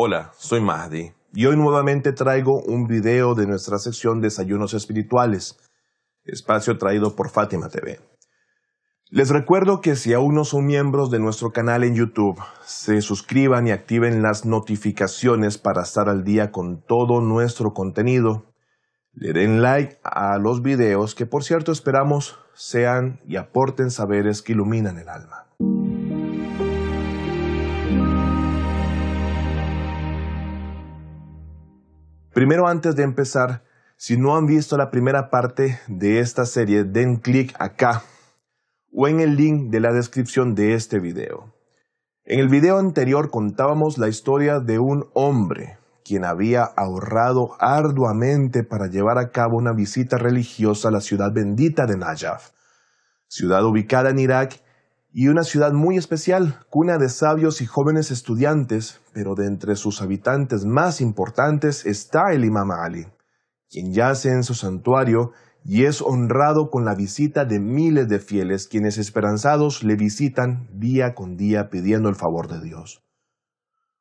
Hola, soy Mahdi y hoy nuevamente traigo un video de nuestra sección Desayunos Espirituales, espacio traído por Fátima TV. Les recuerdo que si aún no son miembros de nuestro canal en YouTube, se suscriban y activen las notificaciones para estar al día con todo nuestro contenido. Le den like a los videos que por cierto esperamos sean y aporten saberes que iluminan el alma. Primero, antes de empezar, si no han visto la primera parte de esta serie, den clic acá o en el link de la descripción de este video. En el video anterior contábamos la historia de un hombre quien había ahorrado arduamente para llevar a cabo una visita religiosa a la ciudad bendita de Najaf, ciudad ubicada en Irak y una ciudad muy especial, cuna de sabios y jóvenes estudiantes, pero de entre sus habitantes más importantes está el Imam Ali, quien yace en su santuario y es honrado con la visita de miles de fieles quienes esperanzados le visitan día con día pidiendo el favor de Dios.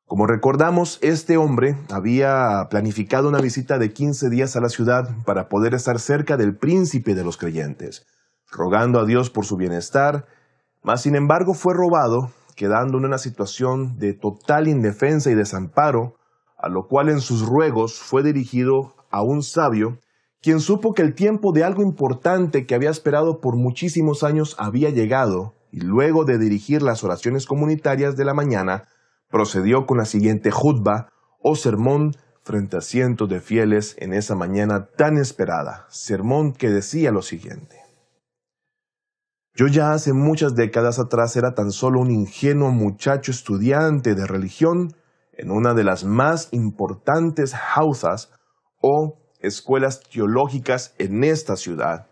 Como recordamos, este hombre había planificado una visita de 15 días a la ciudad para poder estar cerca del príncipe de los creyentes, rogando a Dios por su bienestar, mas, sin embargo, fue robado, quedando en una situación de total indefensa y desamparo, a lo cual en sus ruegos fue dirigido a un sabio, quien supo que el tiempo de algo importante que había esperado por muchísimos años había llegado, y luego de dirigir las oraciones comunitarias de la mañana, procedió con la siguiente judba o sermón frente a cientos de fieles en esa mañana tan esperada, sermón que decía lo siguiente. Yo ya hace muchas décadas atrás era tan solo un ingenuo muchacho estudiante de religión en una de las más importantes hausas o escuelas teológicas en esta ciudad.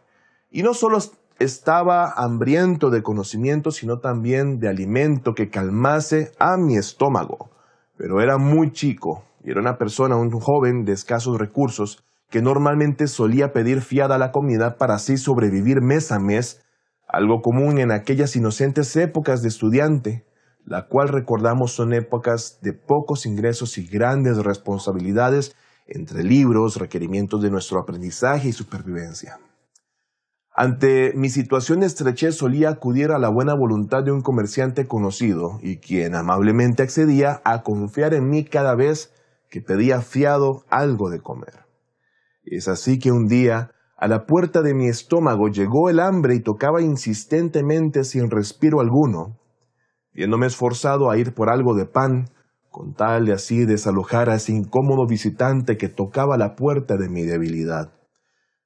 Y no solo estaba hambriento de conocimiento, sino también de alimento que calmase a mi estómago. Pero era muy chico y era una persona, un joven de escasos recursos, que normalmente solía pedir fiada a la comida para así sobrevivir mes a mes algo común en aquellas inocentes épocas de estudiante, la cual recordamos son épocas de pocos ingresos y grandes responsabilidades entre libros, requerimientos de nuestro aprendizaje y supervivencia. Ante mi situación estrecha solía acudir a la buena voluntad de un comerciante conocido y quien amablemente accedía a confiar en mí cada vez que pedía fiado algo de comer. Es así que un día a la puerta de mi estómago llegó el hambre y tocaba insistentemente sin respiro alguno, viéndome esforzado a ir por algo de pan, con tal de así desalojar a ese incómodo visitante que tocaba la puerta de mi debilidad.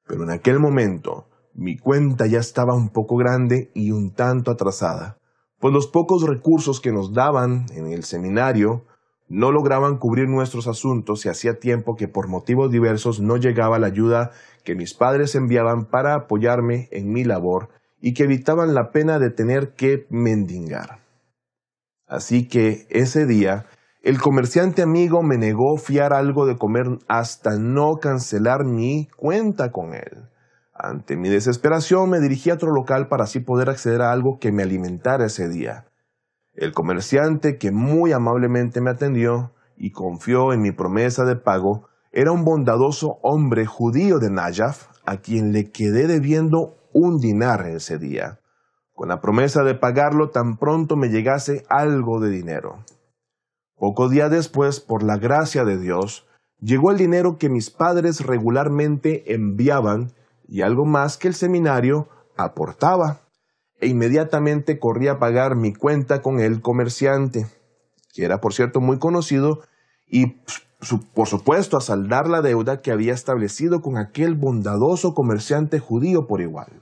Pero en aquel momento mi cuenta ya estaba un poco grande y un tanto atrasada, pues los pocos recursos que nos daban en el seminario no lograban cubrir nuestros asuntos y hacía tiempo que por motivos diversos no llegaba la ayuda que mis padres enviaban para apoyarme en mi labor y que evitaban la pena de tener que mendigar. Así que ese día el comerciante amigo me negó fiar algo de comer hasta no cancelar mi cuenta con él. Ante mi desesperación me dirigí a otro local para así poder acceder a algo que me alimentara ese día. El comerciante que muy amablemente me atendió y confió en mi promesa de pago era un bondadoso hombre judío de Nayaf, a quien le quedé debiendo un dinar ese día, con la promesa de pagarlo tan pronto me llegase algo de dinero. Poco día después, por la gracia de Dios, llegó el dinero que mis padres regularmente enviaban y algo más que el seminario aportaba e inmediatamente corrí a pagar mi cuenta con el comerciante, que era por cierto muy conocido, y por supuesto a saldar la deuda que había establecido con aquel bondadoso comerciante judío por igual.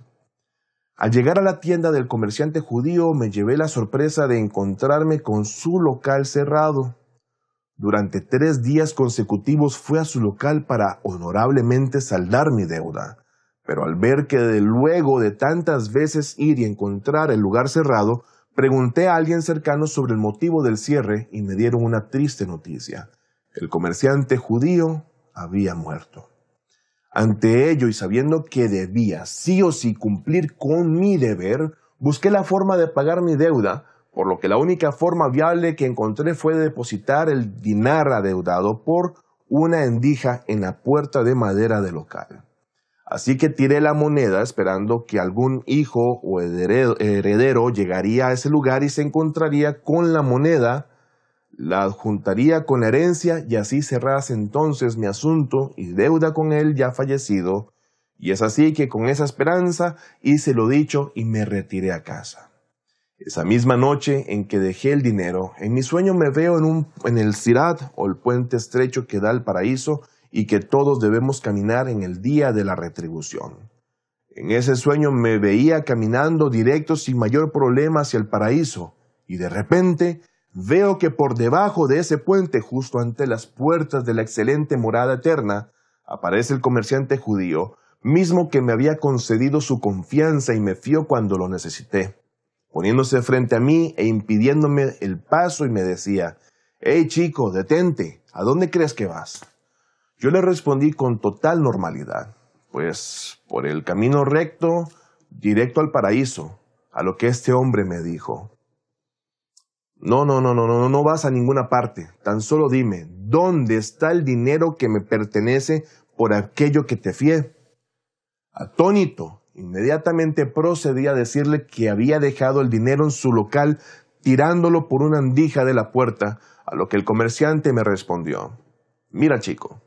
Al llegar a la tienda del comerciante judío me llevé la sorpresa de encontrarme con su local cerrado. Durante tres días consecutivos fui a su local para honorablemente saldar mi deuda. Pero al ver que de luego de tantas veces ir y encontrar el lugar cerrado, pregunté a alguien cercano sobre el motivo del cierre y me dieron una triste noticia. El comerciante judío había muerto. Ante ello y sabiendo que debía sí o sí cumplir con mi deber, busqué la forma de pagar mi deuda, por lo que la única forma viable que encontré fue depositar el dinar adeudado por una endija en la puerta de madera del local. Así que tiré la moneda esperando que algún hijo o heredero llegaría a ese lugar y se encontraría con la moneda, la adjuntaría con la herencia y así cerrase entonces mi asunto y deuda con él ya fallecido. Y es así que con esa esperanza hice lo dicho y me retiré a casa. Esa misma noche en que dejé el dinero, en mi sueño me veo en, un, en el Sirat o el puente estrecho que da al paraíso y que todos debemos caminar en el día de la retribución. En ese sueño me veía caminando directo sin mayor problema hacia el paraíso, y de repente veo que por debajo de ese puente, justo ante las puertas de la excelente morada eterna, aparece el comerciante judío, mismo que me había concedido su confianza y me fío cuando lo necesité, poniéndose frente a mí e impidiéndome el paso y me decía, Hey chico, detente, ¿a dónde crees que vas? Yo le respondí con total normalidad, pues por el camino recto, directo al paraíso, a lo que este hombre me dijo. No, no, no, no, no, no vas a ninguna parte. Tan solo dime, ¿dónde está el dinero que me pertenece por aquello que te fié? Atónito, inmediatamente procedí a decirle que había dejado el dinero en su local tirándolo por una andija de la puerta, a lo que el comerciante me respondió. Mira, chico,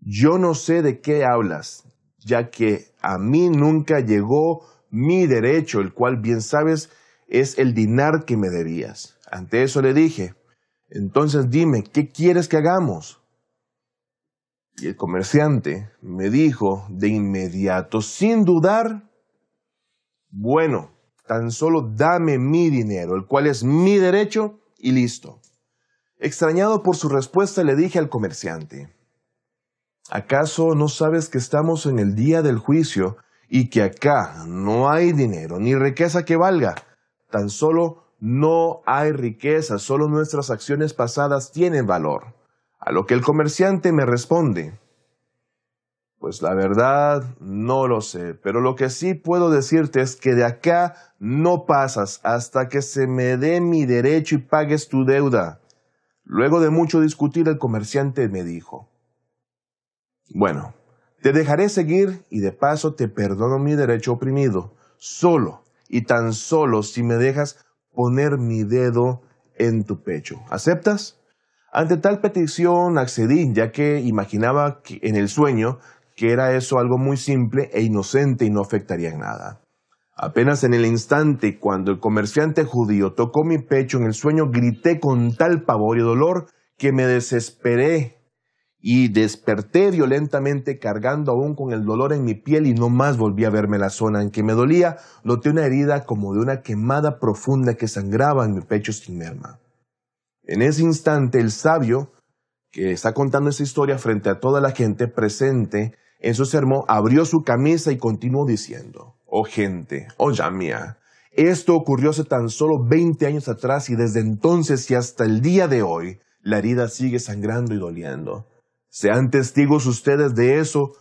yo no sé de qué hablas, ya que a mí nunca llegó mi derecho, el cual bien sabes es el dinar que me debías. Ante eso le dije, entonces dime, ¿qué quieres que hagamos? Y el comerciante me dijo de inmediato, sin dudar, bueno, tan solo dame mi dinero, el cual es mi derecho, y listo. Extrañado por su respuesta, le dije al comerciante, ¿Acaso no sabes que estamos en el día del juicio y que acá no hay dinero ni riqueza que valga? Tan solo no hay riqueza, solo nuestras acciones pasadas tienen valor. A lo que el comerciante me responde, pues la verdad no lo sé, pero lo que sí puedo decirte es que de acá no pasas hasta que se me dé mi derecho y pagues tu deuda. Luego de mucho discutir el comerciante me dijo, bueno, te dejaré seguir y de paso te perdono mi derecho oprimido, solo y tan solo si me dejas poner mi dedo en tu pecho. ¿Aceptas? Ante tal petición accedí, ya que imaginaba en el sueño que era eso algo muy simple e inocente y no afectaría en nada. Apenas en el instante cuando el comerciante judío tocó mi pecho en el sueño, grité con tal pavor y dolor que me desesperé y desperté violentamente cargando aún con el dolor en mi piel y no más volví a verme la zona en que me dolía, noté una herida como de una quemada profunda que sangraba en mi pecho sin merma. En ese instante el sabio, que está contando esa historia frente a toda la gente presente en su sermón, abrió su camisa y continuó diciendo, oh gente, oh ya mía, esto ocurrió hace tan solo 20 años atrás y desde entonces y hasta el día de hoy, la herida sigue sangrando y doliendo. Sean testigos ustedes de eso,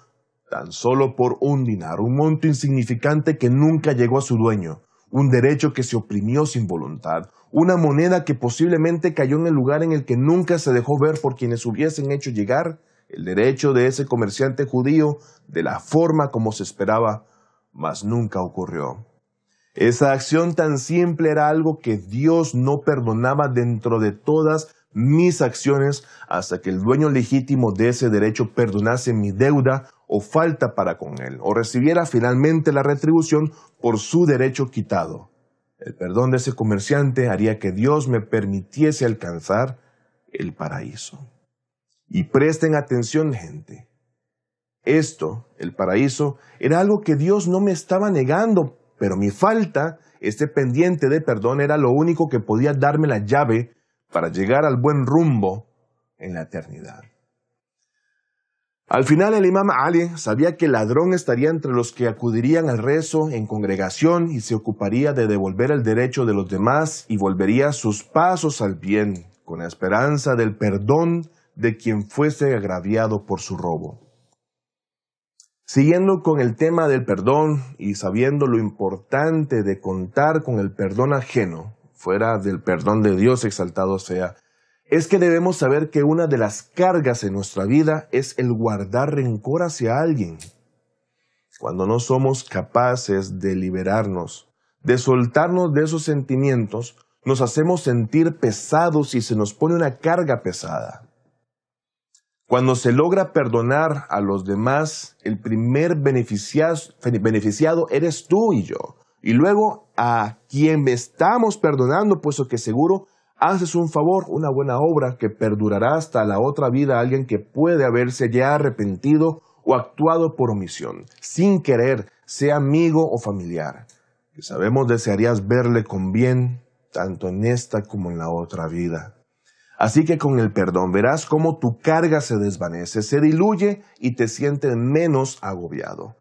tan solo por un dinar, un monto insignificante que nunca llegó a su dueño, un derecho que se oprimió sin voluntad, una moneda que posiblemente cayó en el lugar en el que nunca se dejó ver por quienes hubiesen hecho llegar el derecho de ese comerciante judío de la forma como se esperaba, mas nunca ocurrió. Esa acción tan simple era algo que Dios no perdonaba dentro de todas mis acciones hasta que el dueño legítimo de ese derecho perdonase mi deuda o falta para con él, o recibiera finalmente la retribución por su derecho quitado. El perdón de ese comerciante haría que Dios me permitiese alcanzar el paraíso. Y presten atención, gente. Esto, el paraíso, era algo que Dios no me estaba negando, pero mi falta, este pendiente de perdón, era lo único que podía darme la llave para llegar al buen rumbo en la eternidad. Al final el imam Ali sabía que el ladrón estaría entre los que acudirían al rezo en congregación y se ocuparía de devolver el derecho de los demás y volvería sus pasos al bien, con la esperanza del perdón de quien fuese agraviado por su robo. Siguiendo con el tema del perdón y sabiendo lo importante de contar con el perdón ajeno, fuera del perdón de Dios exaltado sea, es que debemos saber que una de las cargas en nuestra vida es el guardar rencor hacia alguien. Cuando no somos capaces de liberarnos, de soltarnos de esos sentimientos, nos hacemos sentir pesados y se nos pone una carga pesada. Cuando se logra perdonar a los demás, el primer beneficiado eres tú y yo, y luego a quien me estamos perdonando, puesto que seguro haces un favor, una buena obra que perdurará hasta la otra vida a alguien que puede haberse ya arrepentido o actuado por omisión, sin querer, sea amigo o familiar, que sabemos desearías verle con bien, tanto en esta como en la otra vida. Así que con el perdón verás cómo tu carga se desvanece, se diluye y te sientes menos agobiado.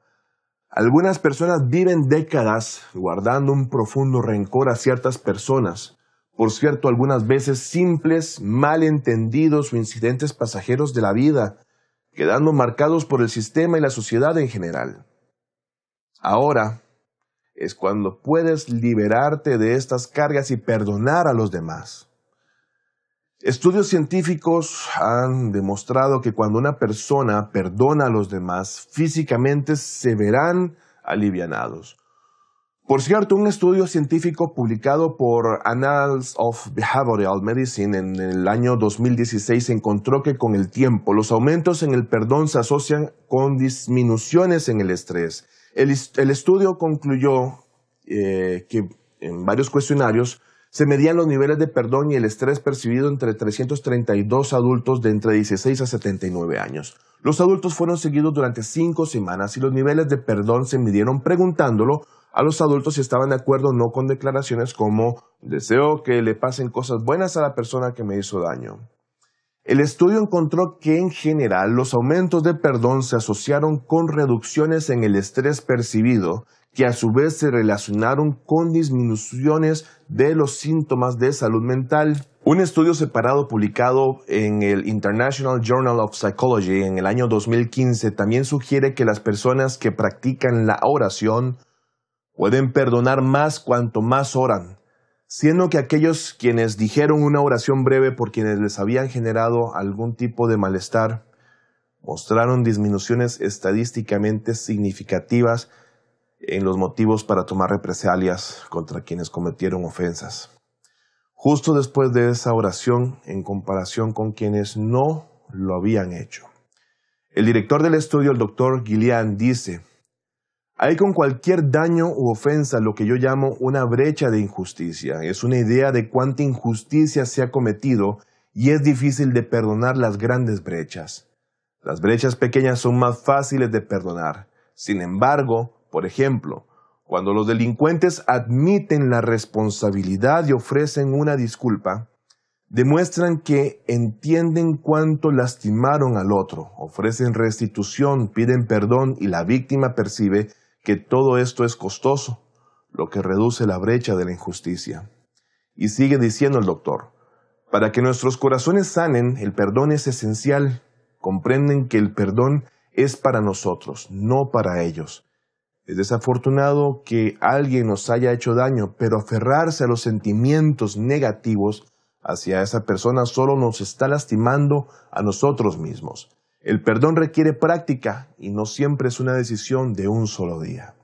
Algunas personas viven décadas guardando un profundo rencor a ciertas personas, por cierto, algunas veces simples, malentendidos o incidentes pasajeros de la vida, quedando marcados por el sistema y la sociedad en general. Ahora es cuando puedes liberarte de estas cargas y perdonar a los demás. Estudios científicos han demostrado que cuando una persona perdona a los demás, físicamente se verán alivianados. Por cierto, un estudio científico publicado por Annals of Behavioral Medicine en el año 2016 encontró que con el tiempo los aumentos en el perdón se asocian con disminuciones en el estrés. El, estudio concluyó eh, que en varios cuestionarios se medían los niveles de perdón y el estrés percibido entre 332 adultos de entre 16 a 79 años. Los adultos fueron seguidos durante cinco semanas y los niveles de perdón se midieron preguntándolo a los adultos si estaban de acuerdo o no con declaraciones como deseo que le pasen cosas buenas a la persona que me hizo daño. El estudio encontró que en general los aumentos de perdón se asociaron con reducciones en el estrés percibido que a su vez se relacionaron con disminuciones de los síntomas de salud mental. Un estudio separado publicado en el International Journal of Psychology en el año 2015 también sugiere que las personas que practican la oración pueden perdonar más cuanto más oran, siendo que aquellos quienes dijeron una oración breve por quienes les habían generado algún tipo de malestar mostraron disminuciones estadísticamente significativas en los motivos para tomar represalias contra quienes cometieron ofensas. Justo después de esa oración, en comparación con quienes no lo habían hecho. El director del estudio, el doctor Gillian, dice, hay con cualquier daño u ofensa lo que yo llamo una brecha de injusticia. Es una idea de cuánta injusticia se ha cometido y es difícil de perdonar las grandes brechas. Las brechas pequeñas son más fáciles de perdonar. Sin embargo, por ejemplo, cuando los delincuentes admiten la responsabilidad y ofrecen una disculpa, demuestran que entienden cuánto lastimaron al otro, ofrecen restitución, piden perdón y la víctima percibe que todo esto es costoso, lo que reduce la brecha de la injusticia. Y sigue diciendo el doctor, para que nuestros corazones sanen, el perdón es esencial. Comprenden que el perdón es para nosotros, no para ellos. Es desafortunado que alguien nos haya hecho daño, pero aferrarse a los sentimientos negativos hacia esa persona solo nos está lastimando a nosotros mismos. El perdón requiere práctica y no siempre es una decisión de un solo día.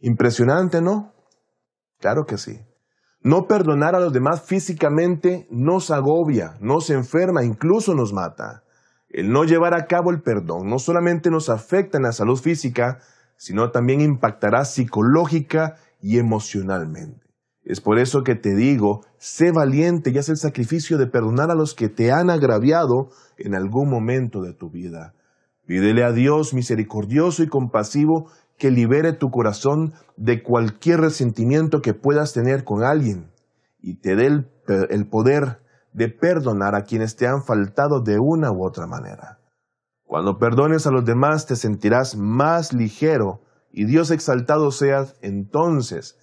Impresionante, ¿no? Claro que sí. No perdonar a los demás físicamente nos agobia, nos enferma, incluso nos mata. El no llevar a cabo el perdón no solamente nos afecta en la salud física, sino también impactará psicológica y emocionalmente. Es por eso que te digo, sé valiente y haz el sacrificio de perdonar a los que te han agraviado en algún momento de tu vida. Pídele a Dios misericordioso y compasivo que libere tu corazón de cualquier resentimiento que puedas tener con alguien y te dé el, el poder de perdonar a quienes te han faltado de una u otra manera. Cuando perdones a los demás te sentirás más ligero y Dios exaltado seas entonces.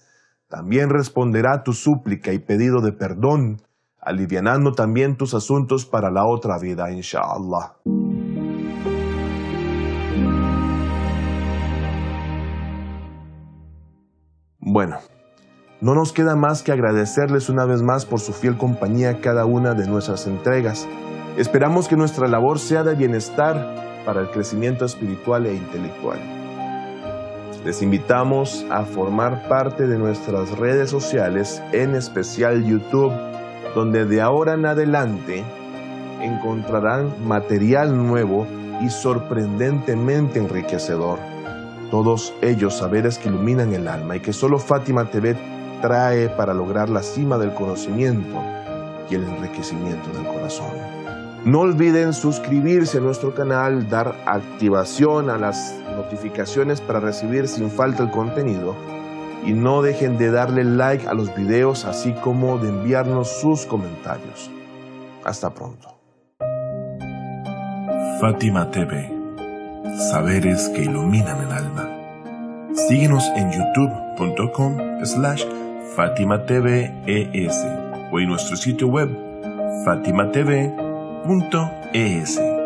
También responderá tu súplica y pedido de perdón, alivianando también tus asuntos para la otra vida, inshallah. Bueno, no nos queda más que agradecerles una vez más por su fiel compañía cada una de nuestras entregas. Esperamos que nuestra labor sea de bienestar para el crecimiento espiritual e intelectual. Les invitamos a formar parte de nuestras redes sociales, en especial YouTube, donde de ahora en adelante encontrarán material nuevo y sorprendentemente enriquecedor. Todos ellos saberes que iluminan el alma y que solo Fátima TV trae para lograr la cima del conocimiento y el enriquecimiento del corazón. No olviden suscribirse a nuestro canal, dar activación a las notificaciones para recibir sin falta el contenido y no dejen de darle like a los videos así como de enviarnos sus comentarios. Hasta pronto. Fátima TV, saberes que iluminan el alma. Síguenos en youtube.com slash e o en nuestro sitio web fatimatv.com Punto es.